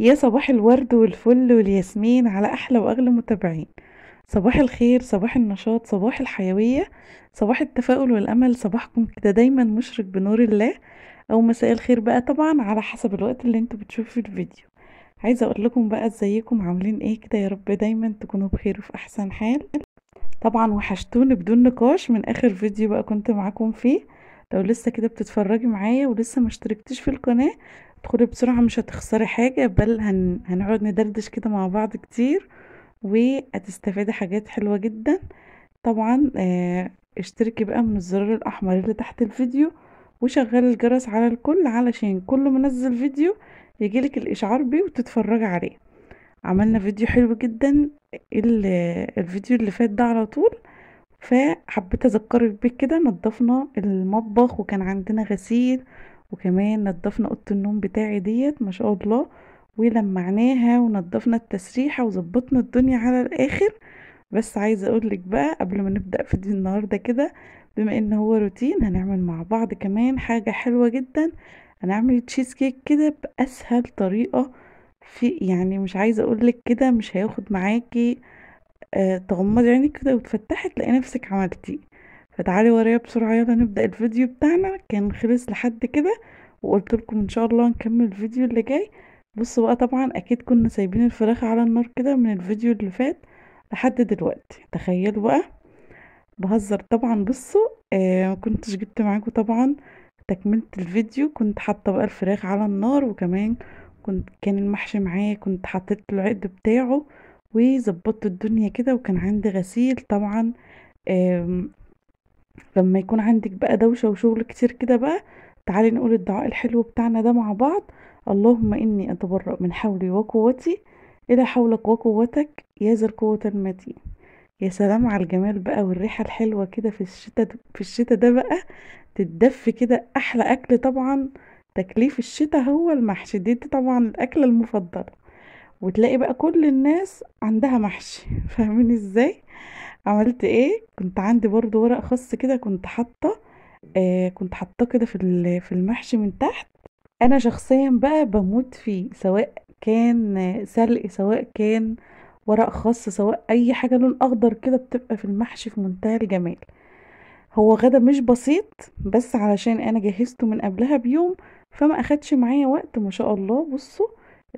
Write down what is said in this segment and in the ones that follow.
يا صباح الورد والفل والياسمين على أحلى وأغلى متابعين صباح الخير صباح النشاط صباح الحيوية صباح التفاؤل والأمل صباحكم كده دايما مشرق بنور الله أو مساء الخير بقى طبعا على حسب الوقت اللي انتوا بتشوفوا في الفيديو عايزة أقول لكم بقى ازيكم عاملين ايه كده يا رب دايما تكونوا بخير وفي أحسن حال طبعا وحشتوني بدون نقاش من آخر فيديو بقى كنت معاكم فيه لو لسه كده بتتفرجي معايا ولسه ما اشتركتش في القناة ادخلي بسرعة مش هتخسري حاجة بل هن... هنقعد ندردش كده مع بعض كتير وهتستفادي حاجات حلوة جدا طبعا آه اشتركي بقى من الزرار الأحمر اللي تحت الفيديو وشغلي الجرس على الكل علشان كل ما فيديو يجيلك الإشعار بيه وتتفرجي عليه عملنا فيديو حلو جدا الفيديو اللي فات ده على طول فحبيت اذكرك بيه كده نضفنا المطبخ وكان عندنا غسيل وكمان نضفنا اوضه النوم بتاعي ديت ما شاء الله ولمعناها ونضفنا التسريحه وظبطنا الدنيا على الاخر بس عايزه اقولك بقى قبل ما نبدا فيديو النهارده كده بما ان هو روتين هنعمل مع بعض كمان حاجه حلوه جدا هنعمل تشيز كيك كده باسهل طريقه في يعني مش عايزه اقولك كده مش هياخد معاكي آه تغمضي عينك كده وتفتحي تلاقي نفسك عملتي فتعالي ورايا بسرعة يلا نبدأ الفيديو بتاعنا كان خلص لحد كده وقلت لكم ان شاء الله نكمل الفيديو اللي جاي بصوا بقى طبعا اكيد كنا سايبين الفراخ على النار كده من الفيديو اللي فات لحد دلوقتي تخيلوا بقى بهزر طبعا بصوا آه ما كنتش جبت معاكم طبعا تكملت الفيديو كنت حاطه بقى الفراخ على النار وكمان كنت كان المحشي معايا كنت حطيت العقد بتاعه وظبطت الدنيا كده وكان عندي غسيل طبعا لما يكون عندك بقى دوشة وشغل كتير كده بقى تعالي نقول الدعاء الحلو بتاعنا ده مع بعض اللهم إني أتبرأ من حولي وقوتي إلى حولك وقوتك يا ذا القوة المتين يا سلام على الجمال بقى والريحة الحلوة كده في الشتاء في الشتاء ده بقى تتدف كده أحلى أكل طبعا تكليف الشتاء هو المحشي دي, دي طبعا الأكلة المفضلة وتلاقي بقى كل الناس عندها محشي فاهمين ازاي عملت ايه كنت عندي برضو ورق خاص كده كنت حاطه آه كنت حاطاه كده في في المحشي من تحت انا شخصيا بقى بموت فيه سواء كان سلق سواء كان ورق خاص سواء اي حاجه لون اخضر كده بتبقى في المحشي في منتهى الجمال هو غدا مش بسيط بس علشان انا جهزته من قبلها بيوم فما اخدش معايا وقت ما شاء الله بصوا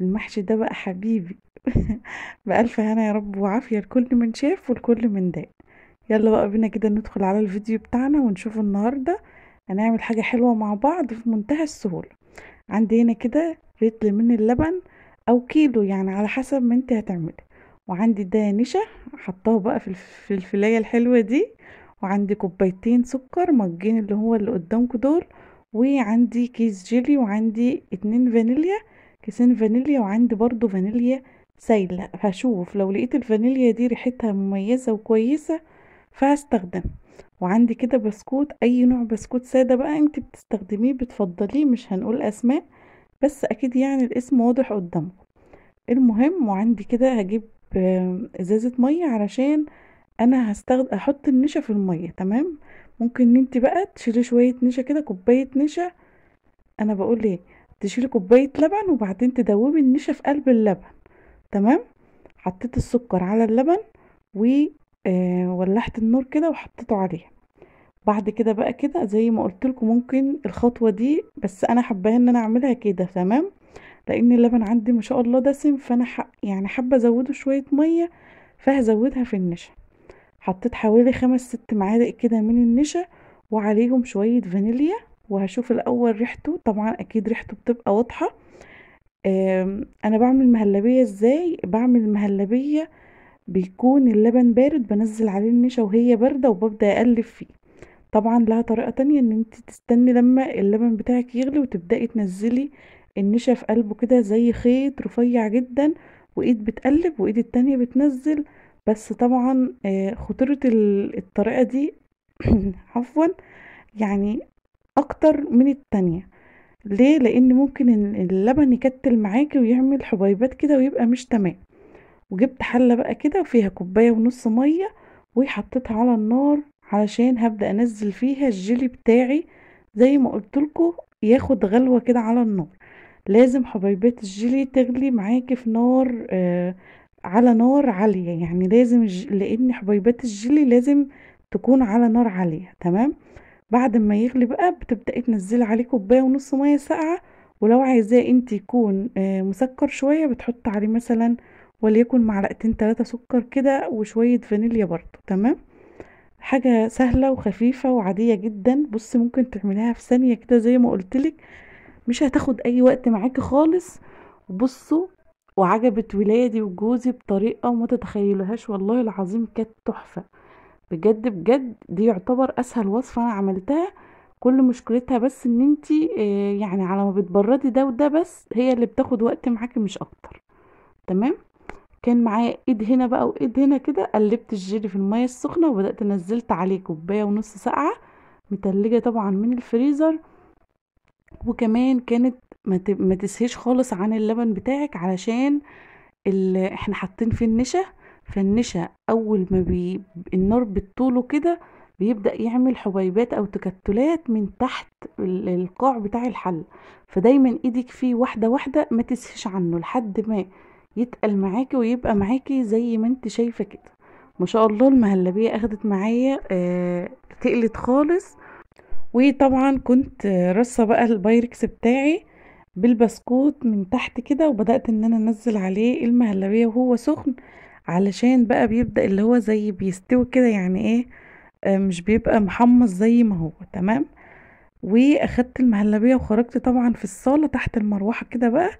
المحشي ده بقى حبيبي بألف هنا يا رب وعافية لكل من شاف والكل من داء يلا بقى بينا كده ندخل على الفيديو بتاعنا ونشوف النهاردة هنعمل حاجة حلوة مع بعض في منتهى السهولة عندي هنا كده رتل من اللبن أو كيلو يعني على حسب ما انت هتعملي وعندي ده نشا حطاه بقى في الفلاية الحلوة دي وعندي كوبايتين سكر مجين اللي هو اللي قدامكم دول وعندي كيس جيلي وعندي اتنين فانيليا كيسين فانيليا وعندي برضو فانيليا سايلة هشوف لو لقيت الفانيليا دي ريحتها مميزة وكويسة فهستخدم وعندي كده بسكوت اي نوع بسكوت سادة بقى انت بتستخدميه بتفضليه مش هنقول اسماء بس اكيد يعني الاسم واضح قدامكم المهم وعندي كده هجيب آه، ازازة مية علشان انا هستخدم احط النشا في المية تمام ممكن ان انت بقى تشيلي شوية نشا كده كوباية نشا انا بقول ايه تشيلي كوباية لبن وبعدين تدوبي النشا في قلب اللبن تمام حطيت السكر على اللبن آه، ولحت النور كده وحطيته عليه بعد كده بقى كده زي ما قلت لكم ممكن الخطوه دي بس انا حباها ان انا اعملها كده تمام لان اللبن عندي ما شاء الله دسم فانا يعني حابه ازوده شويه ميه فهزودها في النشا حطيت حوالي خمس ست معالق كده من النشا وعليهم شويه فانيليا وهشوف الاول ريحته طبعا اكيد ريحته بتبقى واضحه أنا بعمل مهلبية إزاي، بعمل مهلبية بيكون اللبن بارد بنزل عليه النشا وهي باردة وببدأ أقلّب فيه، طبعًا لها طريقة تانية إن أنتِ تستني لمّا اللبن بتاعِك يغلي وتبدأي تنزّلي النشا في قلبه كده زي خيط رفيّع جدًا وإيد بتقلّب وإيد التانية بتنزّل، بس طبعًا آه، خطورة الطريقة دي عفوًا يعني أكتر من التانية. ليه لان ممكن اللبن يكتل معاكي ويعمل حبيبات كده ويبقى مش تمام وجبت حله بقى كده وفيها كوبايه ونص ميه وحطيتها على النار علشان هبدا انزل فيها الجيلي بتاعي زي ما قلت ياخد غلوه كده على النار لازم حبيبات الجيلي تغلي معاكي في نار آه على نار عاليه يعني لازم لان حبيبات الجيلي لازم تكون على نار عاليه تمام بعد ما يغلي بقى بتبدأي تنزلي عليه كوباية ونص مية ساقعة ولو عايزاه انت يكون آه، مسكر شوية بتحط عليه مثلا وليكن معلقتين تلاتة سكر كده وشوية فانيليا برضو تمام حاجة سهلة وخفيفة وعادية جدا بصي ممكن تعمليها في ثانية كده زي ما قلتلك مش هتاخد اي وقت معاكي خالص بصوا وعجبت ولادي وجوزي بطريقة ما تتخيلهاش والله العظيم كانت تحفة بجد بجد دي يعتبر اسهل وصفه انا عملتها كل مشكلتها بس ان انتي آه، يعني على ما بتبردي ده وده بس هي اللي بتاخد وقت معاكي مش اكتر تمام كان معايا ايد هنا بقى وايد هنا كده قلبت الجيلي في الميه السخنه وبدات نزلت عليه كوبايه ونص ساقعه متلجه طبعا من الفريزر وكمان كانت ما تسهيش خالص عن اللبن بتاعك علشان احنا حاطين فيه النشا فالنشا اول ما بي... النار بتطوله كده بيبدا يعمل حبيبات او تكتلات من تحت القاع بتاع الحل فدايما ايدك فيه واحده واحده ما تسهش عنه لحد ما يتقل معاكي ويبقى معاكي زي ما انت شايفه كده ما شاء الله المهلبيه اخدت معايا آه تقلت خالص وطبعا كنت رصه بقى البايركس بتاعي بالبسكوت من تحت كده وبدات ان انا انزل عليه المهلبيه وهو سخن علشان بقى بيبدأ اللي هو زي بيستوي كده يعني ايه آه مش بيبقى محمص زي ما هو تمام واخدت المهلبية وخرجت طبعا في الصالة تحت المروحة كده بقى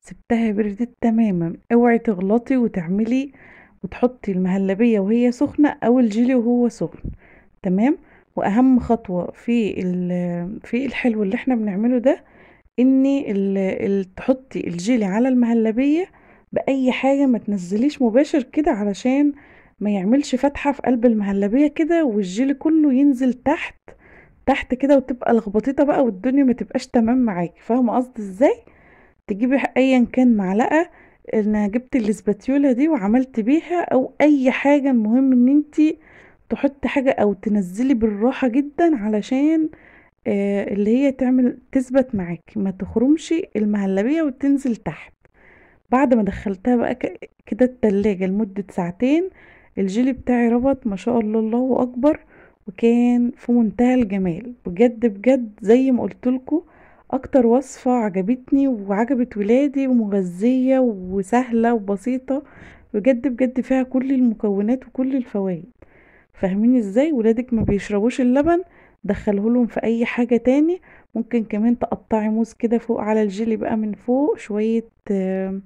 سبتها بردت تماما اوعي تغلطي وتعملي وتحطي المهلبية وهي سخنة او الجيلي وهو سخن تمام واهم خطوة في في الحلو اللي احنا بنعمله ده ان تحطي الجيلي على المهلبيه باي حاجه ما تنزليش مباشر كده علشان ما يعملش فتحه في قلب المهلبيه كده والجيلي كله ينزل تحت تحت كده وتبقى لخبطيطه بقى والدنيا ما تبقاش تمام معاكي فاهمه قصدي ازاي تجيبي ايا كان معلقه انا جبت الاسباتيولا دي وعملت بيها او اي حاجه المهم ان انتي تحطي حاجه او تنزلي بالراحه جدا علشان آه، اللي هي تعمل تثبت معاكي ما تخرمش المهلبيه وتنزل تحت بعد ما دخلتها بقى كده التلاجة لمدة ساعتين الجيلي بتاعي ربط ما شاء الله الله اكبر وكان في منتهى الجمال بجد بجد زي ما قلتلكوا اكتر وصفة عجبتني وعجبت ولادي ومغذية وسهلة وبسيطة بجد بجد فيها كل المكونات وكل الفوائد فاهمين ازاي ولادك ما بيشربوش اللبن دخله لهم في اي حاجة تاني ممكن كمان تقطعي موز كده فوق على الجيلي بقى من فوق شوية آه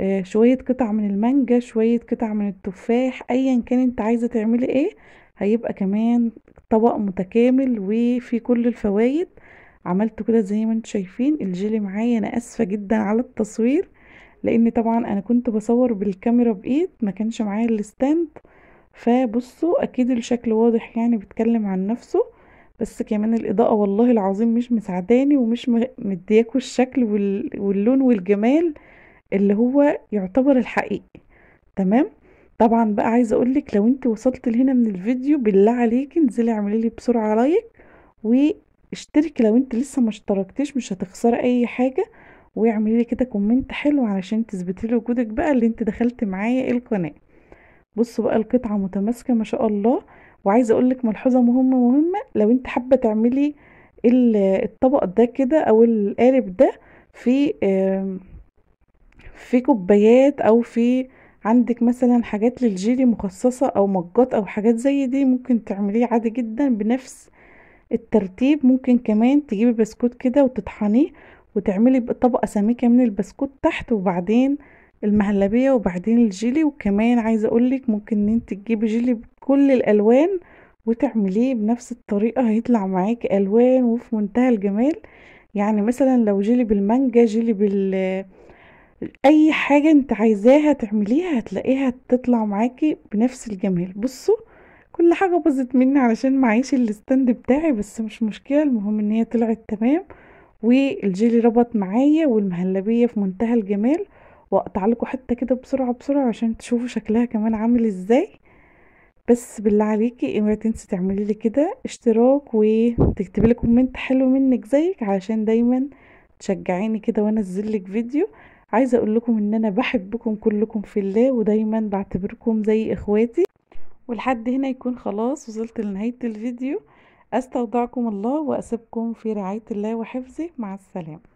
آه، شوية قطع من المانجا شوية قطع من التفاح ايا كان انت عايزة تعملي ايه هيبقى كمان طبق متكامل وفي كل الفوائد عملته كده زي ما انتم شايفين الجيلي معايا انا اسفة جدا على التصوير لان طبعا انا كنت بصور بالكاميرا بايد ما كانش معايا الستاند فبصوا اكيد الشكل واضح يعني بيتكلم عن نفسه بس كمان الاضاءة والله العظيم مش مساعداني ومش مدياكوا الشكل واللون والجمال اللي هو يعتبر الحقيقي تمام طبعا بقى عايزه اقولك لو انت وصلت لهنا من الفيديو بالله عليك انزلي اعملي لي بسرعه لايك واشتركي لو انت لسه ما اشتركتيش مش هتخسري اي حاجه واعملي لي كده كومنت حلو علشان تثبتي لي وجودك بقى اللي انت دخلت معايا القناه بصوا بقى القطعه متماسكه ما شاء الله وعايزه اقول لك ملحوظه مهمه مهمه لو انت حابه تعملي الطبق ده كده او القالب ده في في كوبايات او في عندك مثلا حاجات للجيلي مخصصة او مجات او حاجات زي دي ممكن تعمليه عادي جدا بنفس الترتيب ممكن كمان تجيبي بسكوت كده وتطحنيه وتعملي طبقة سميكة من البسكوت تحت وبعدين المهلبية وبعدين الجيلي وكمان عايزة اقولك ممكن ان انت تجيبي جيلي بكل الالوان وتعمليه بنفس الطريقة هيطلع معاكي الوان وفي منتهى الجمال يعني مثلا لو جيلي بالمانجا جيلي بال اي حاجه انت عايزاها تعمليها هتلاقيها تطلع معاكي بنفس الجمال بصوا كل حاجه باظت مني علشان معيش الستاند بتاعي بس مش مشكله المهم ان هي طلعت تمام والجيلي ربط معايا والمهلبيه في منتهى الجمال واقطع لكم حته كده بسرعه بسرعه عشان تشوفوا شكلها كمان عامل ازاي بس بالله عليكي اوعي تنسي تعملي لي كده اشتراك وتكتبي لي كومنت حلو منك زيك علشان دايما تشجعيني كده وانزل لك فيديو عايزه اقول لكم ان انا بحبكم كلكم في الله ودايما بعتبركم زي اخواتي ولحد هنا يكون خلاص وصلت لنهايه الفيديو استودعكم الله واسيبكم في رعايه الله وحفظه مع السلامه